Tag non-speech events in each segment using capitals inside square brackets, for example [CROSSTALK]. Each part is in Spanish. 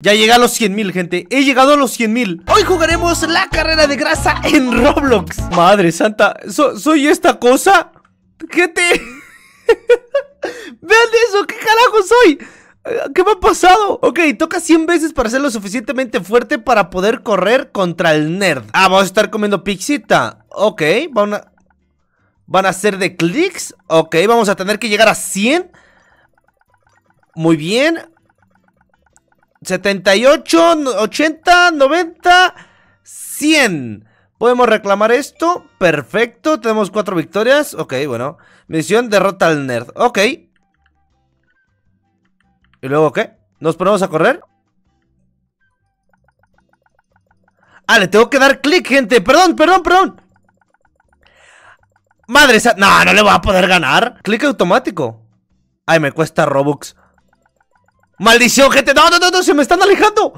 Ya llegué a los 100.000, gente He llegado a los 100.000 Hoy jugaremos la carrera de grasa en Roblox Madre santa ¿Soy esta cosa? Gente [LAUGHS] Vean eso, ¿qué carajo soy? ¿Qué me ha pasado? Ok, toca 100 veces para ser lo suficientemente fuerte para poder correr contra el nerd Ah, vamos a estar comiendo pixita Ok, van a... Van a ser de clics Ok, vamos a tener que llegar a 100 Muy bien 78, 80, 90, 100. Podemos reclamar esto. Perfecto. Tenemos cuatro victorias. Ok, bueno. Misión derrota al nerd. Ok. ¿Y luego qué? ¿Nos ponemos a correr? Ah, le tengo que dar clic, gente. Perdón, perdón, perdón. Madre No, no le voy a poder ganar. Clic automático. Ay, me cuesta Robux. ¡Maldición, gente! ¡No, no, no, no! ¡Se me están alejando!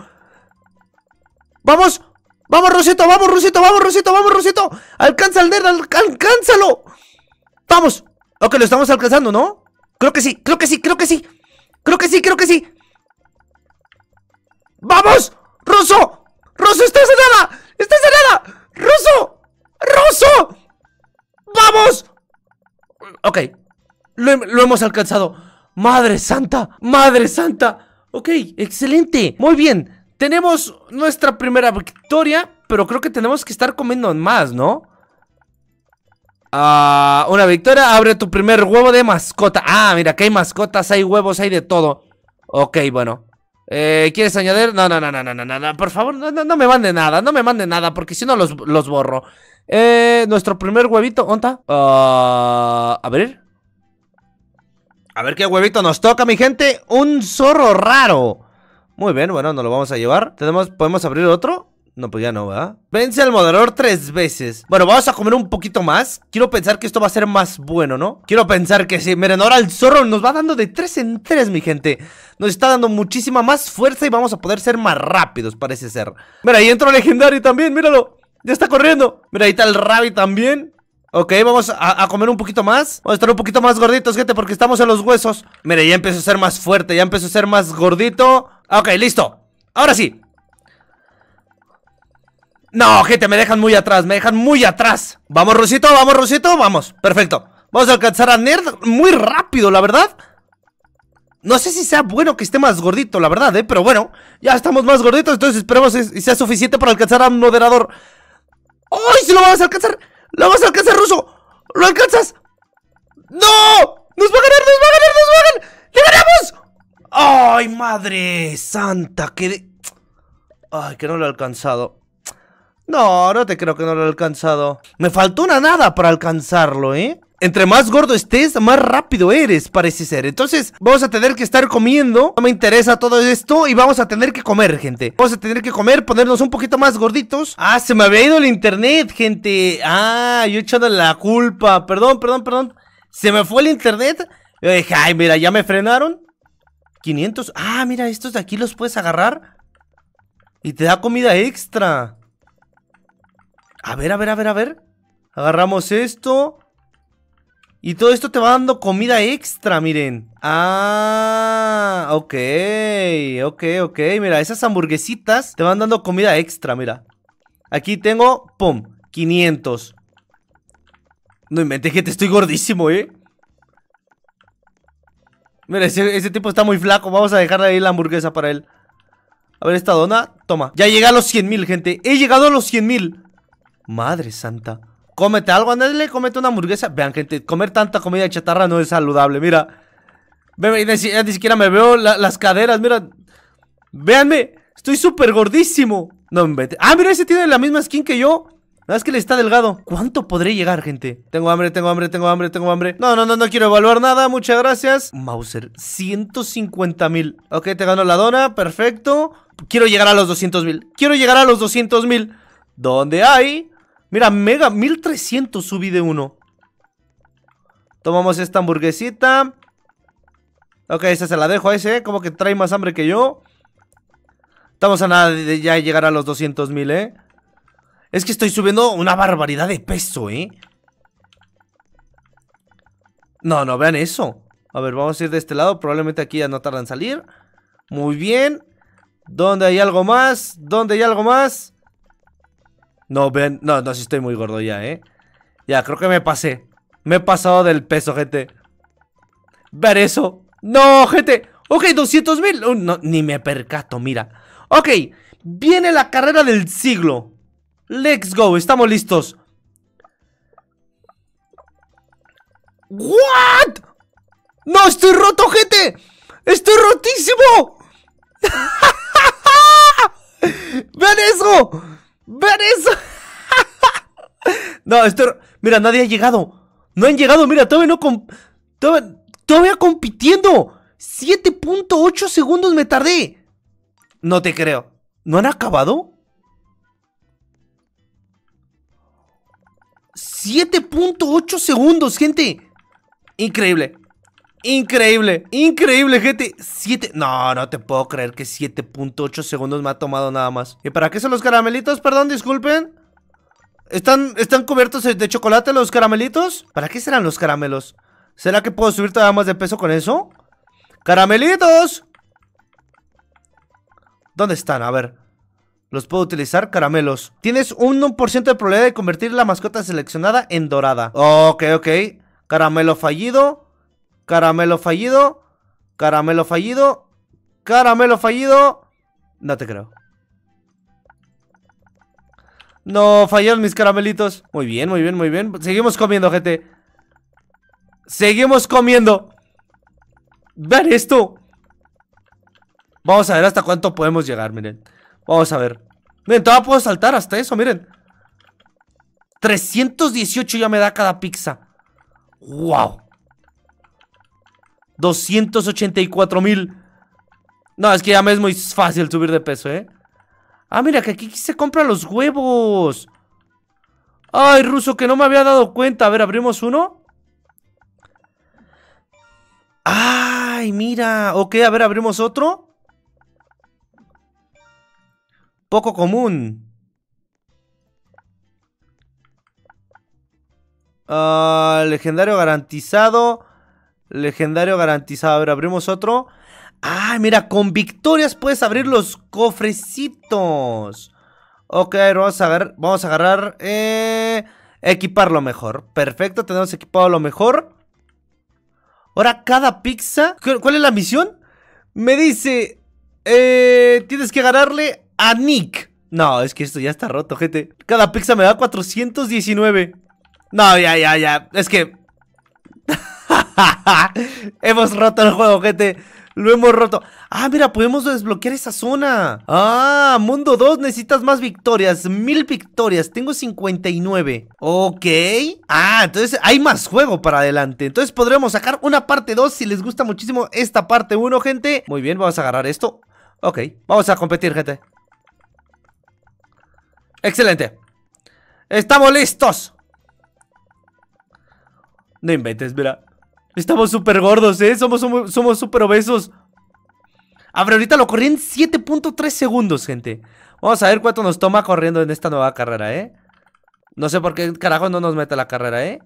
¡Vamos! ¡Vamos, Roseto! ¡Vamos, Roseto! ¡Vamos, Roseto! ¡Vamos, Roseto! ¡Alcanza al nerd! ¡Alcánzalo! ¡Vamos! Ok, lo estamos alcanzando, ¿no? Creo que sí, creo que sí, creo que sí Creo que sí, creo que sí ¡Vamos! ¡Roso! ¡Roso, está cerrada! ¡Está cerrada! ¡Roso! ¡Roso! ¡Vamos! Ok, lo hemos alcanzado ¡Madre santa! ¡Madre santa! Ok, excelente. Muy bien. Tenemos nuestra primera victoria, pero creo que tenemos que estar comiendo más, ¿no? Ah, una victoria, abre tu primer huevo de mascota. Ah, mira, que hay mascotas, hay huevos, hay de todo. Ok, bueno. Eh, ¿Quieres añadir? No, no, no, no, no, no, no, por favor, no, me mande nada, no me mande nada, porque si no los, borro. Eh, nuestro primer huevito, ¿onta? abrir. Ah, a ver. A ver qué huevito nos toca, mi gente. Un zorro raro. Muy bien, bueno, nos lo vamos a llevar. ¿Tenemos, ¿Podemos abrir otro? No, pues ya no, ¿verdad? Vence al moderador tres veces. Bueno, vamos a comer un poquito más. Quiero pensar que esto va a ser más bueno, ¿no? Quiero pensar que sí. Miren, ahora el zorro nos va dando de tres en tres, mi gente. Nos está dando muchísima más fuerza y vamos a poder ser más rápidos, parece ser. Mira, ahí entró legendario también, míralo. Ya está corriendo. Mira, ahí está el Rabi también. Ok, vamos a, comer un poquito más Vamos a estar un poquito más gorditos, gente, porque estamos en los huesos Mire, ya empiezo a ser más fuerte, ya empezó a ser más gordito Ok, listo Ahora sí No, gente, me dejan muy atrás, me dejan muy atrás Vamos, Rosito, vamos, Rosito, vamos Perfecto Vamos a alcanzar a Nerd muy rápido, la verdad no sé si sea bueno que esté más gordito, la verdad, ¿eh? Pero bueno, ya estamos más gorditos, entonces esperemos que sea suficiente para alcanzar a un moderador. ¡Ay, sí lo vamos a alcanzar! ¡Lo vas a alcanzar, ruso! ¡Lo alcanzas! ¡No! ¡Nos va a ganar, nos va a ganar, nos va a ganar! ¡Le ganamos! ¡Ay, madre santa! ¡Qué ¡Ay, que no lo he alcanzado! No, no te creo que no lo he alcanzado. Me faltó una nada para alcanzarlo, ¿eh? entre más gordo estés, más rápido eres, parece ser. Entonces, vamos a tener que estar comiendo. No me interesa todo esto y vamos a tener que comer, gente. Vamos a tener que comer, ponernos un poquito más gorditos. Ah, se me había ido el internet, gente. Ah, yo echado la culpa. Perdón, perdón, perdón. Se me fue el internet. ay, mira, ya me frenaron. 500. Ah, mira, estos de aquí los puedes agarrar. Y te da comida extra. A ver, a ver, a ver, a ver. Agarramos esto. Y todo esto te va dando comida extra, miren. Ah, ok, ok, ok. Mira, esas hamburguesitas te van dando comida extra, mira. Aquí tengo, pum, 500. No inventes que te estoy gordísimo, eh. Mira, ese, tipo está muy flaco. Vamos a dejarle ahí la hamburguesa para él. A ver, esta dona, toma. Ya llegué a los 100.000, gente. He llegado a los mil Madre santa cómete algo, andale, cómete una hamburguesa. Vean, gente, comer tanta comida chatarra no es saludable, mira. Eh, ni, siquiera me veo las caderas, mira. Veanme, estoy súper gordísimo. No me Ah, mira, ese tiene la misma skin que yo. verdad es que le está delgado. ¿Cuánto podré llegar, gente? Tengo hambre, tengo hambre, tengo hambre, tengo hambre. No, no, no, no quiero evaluar nada. Muchas gracias. Mauser, 150 mil. Ok, te gano la dona. Perfecto. Quiero llegar a los 200 mil. Quiero llegar a los 200 mil. ¿Dónde hay Mira, mega, 1300 subí de uno. Tomamos esta hamburguesita. Ok, esa se la dejo a ese, ¿eh? como que trae más hambre que yo. Estamos a nada de ya llegar a los 200.000, mil, ¿eh? Es que estoy subiendo una barbaridad de peso, ¿eh? No, no, vean eso. A ver, vamos a ir de este lado. Probablemente aquí ya no tardan en salir. Muy bien. ¿Dónde hay algo más? ¿Dónde hay algo más? No, ven, no, no, si estoy muy gordo ya, ¿eh? Ya, creo que me pasé. Me he pasado del peso, gente. Ver eso. No, gente. Ok, 200.000! mil. Uh, ni me percato, mira. Ok, viene la carrera del siglo. Let's go, estamos listos. ¿What? No, estoy roto, gente. Estoy rotísimo. [LAUGHS] Vean eso. ¡Vean eso! [LAUGHS] no, esto... Mira, nadie ha llegado. No han llegado, mira, todavía no... Comp todavía compitiendo. 7.8 segundos me tardé. No te creo. ¿No han acabado? 7.8 segundos, gente. Increíble. Increíble, increíble, gente. 7. No, no te puedo creer que 7.8 segundos me ha tomado nada más. ¿Y para qué son los caramelitos? Perdón, disculpen. ¿Están, ¿Están cubiertos de chocolate los caramelitos? ¿Para qué serán los caramelos? ¿Será que puedo subir todavía más de peso con eso? ¡Caramelitos! ¿Dónde están? A ver. Los puedo utilizar caramelos. Tienes un 1% de probabilidad de convertir la mascota seleccionada en dorada. Ok, ok. Caramelo fallido. Caramelo fallido. Caramelo fallido. Caramelo fallido. No te creo. No, fallaron mis caramelitos. Muy bien, muy bien, muy bien. Seguimos comiendo, gente. Seguimos comiendo. Ver esto. Vamos a ver hasta cuánto podemos llegar, miren. Vamos a ver. Miren, todavía puedo saltar hasta eso, miren. 318 ya me da cada pizza. ¡Wow! 284 mil. No, es que ya me es muy fácil subir de peso, ¿eh? Ah, mira, que aquí se compran los huevos. Ay, ruso, que no me había dado cuenta. A ver, abrimos uno. Ay, mira. Ok, a ver, abrimos otro. Poco común. Ah, legendario garantizado. Legendario garantizado. A ver, abrimos otro. Ah, mira, con victorias puedes abrir los cofrecitos. Ok, vamos a ver, vamos a agarrar, eh, equipar lo mejor. Perfecto, tenemos equipado lo mejor. Ahora, cada pizza, ¿cuál es la misión? Me dice, eh, tienes que ganarle a Nick. No, es que esto ya está roto, gente. Cada pizza me da 419. No, ya, ya, ya. Es que [LAUGHS] hemos roto el juego, gente. Lo hemos roto. Ah, mira, podemos desbloquear esa zona. Ah, mundo 2, necesitas más victorias. Mil victorias. Tengo 59. Ok. Ah, entonces hay más juego para adelante. Entonces podremos sacar una parte 2 si les gusta muchísimo esta parte 1, gente. Muy bien, vamos a agarrar esto. Ok, vamos a competir, gente. Excelente. Estamos listos. No inventes, mira. Estamos súper gordos, ¿eh? Somos súper obesos. Abre, ahorita lo corrí en 7.3 segundos, gente. Vamos a ver cuánto nos toma corriendo en esta nueva carrera, ¿eh? No sé por qué carajo no nos mete la carrera, ¿eh?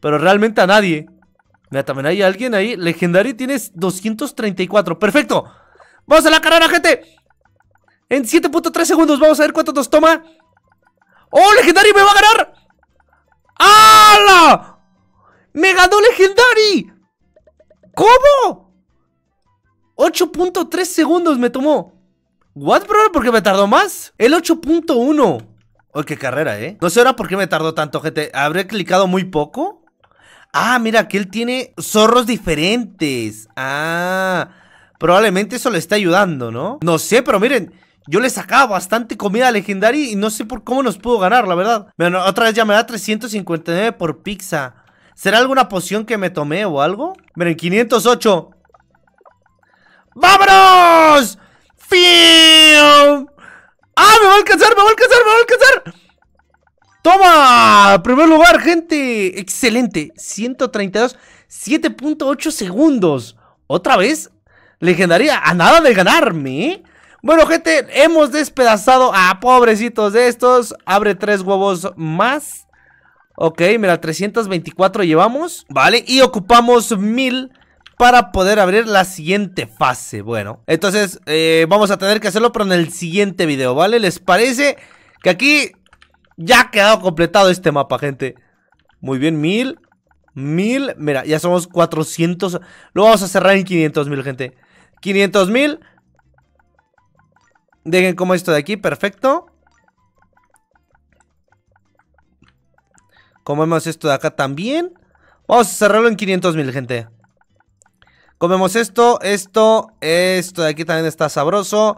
Pero realmente a nadie. Mira, también hay alguien ahí. Legendario tienes 234. ¡Perfecto! ¡Vamos a la carrera, gente! En 7.3 segundos. Vamos a ver cuánto nos toma. ¡Oh, Legendario me va a ganar! ¡Hala! ¡Me ganó Legendary! ¿Cómo? 8.3 segundos me tomó. ¿What, bro? ¿Por qué me tardó más? El 8.1. Uy, qué carrera, ¿eh? No sé ahora por qué me tardó tanto, gente. ¿Habré clicado muy poco? Ah, mira, que él tiene zorros diferentes. Ah, probablemente eso le está ayudando, ¿no? No sé, pero miren, yo le sacaba bastante comida Legendary y no sé por cómo nos pudo ganar, la verdad. Bueno, otra vez ya me da 359 por pizza. ¿Será alguna poción que me tomé o algo? Miren, 508. ¡Vámonos! ¡Fiu! ¡Ah, me va a alcanzar, me voy a alcanzar, me va a alcanzar! ¡Toma! Primer lugar, gente. Excelente. 132, 7.8 segundos. Otra vez, legendaria. A nada de ganarme, Bueno, gente, hemos despedazado a pobrecitos de estos. Abre tres huevos más. Ok, mira, 324 llevamos, ¿vale? Y ocupamos 1000 para poder abrir la siguiente fase, bueno. Entonces, eh, vamos a tener que hacerlo, pero en el siguiente video, ¿vale? ¿Les parece? Que aquí ya ha quedado completado este mapa, gente. Muy bien, 1000, 1000, mira, ya somos 400. Lo vamos a cerrar en 500.000, gente. 500.000. Dejen como esto de aquí, perfecto. Comemos esto de acá también. Vamos a cerrarlo en 500 mil, gente. Comemos esto, esto, esto de aquí también está sabroso.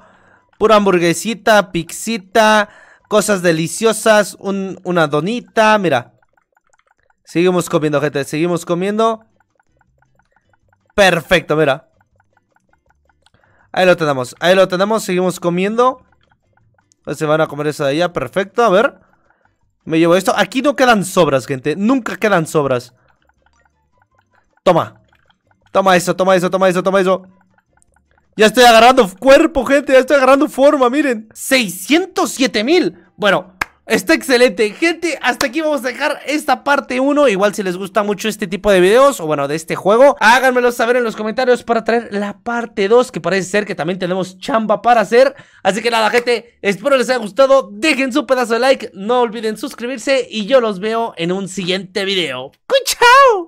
Pura hamburguesita, pixita, cosas deliciosas, una donita, mira. Seguimos comiendo, gente, seguimos comiendo. Perfecto, mira. Ahí lo tenemos, ahí lo tenemos, seguimos comiendo. Se van a comer eso de allá, perfecto, a ver. Me llevo esto. Aquí no quedan sobras, gente. Nunca quedan sobras. Toma. Toma eso, toma eso, toma eso, toma eso. Ya estoy agarrando cuerpo, gente. Ya estoy agarrando forma, miren. 607 mil. Bueno, Está excelente, gente, hasta aquí vamos a dejar esta parte 1 Igual si les gusta mucho este tipo de videos, o bueno, de este juego Háganmelo saber en los comentarios para traer la parte 2 Que parece ser que también tenemos chamba para hacer Así que nada, gente, espero les haya gustado Dejen su pedazo de like, no olviden suscribirse Y yo los veo en un siguiente video ¡Chao!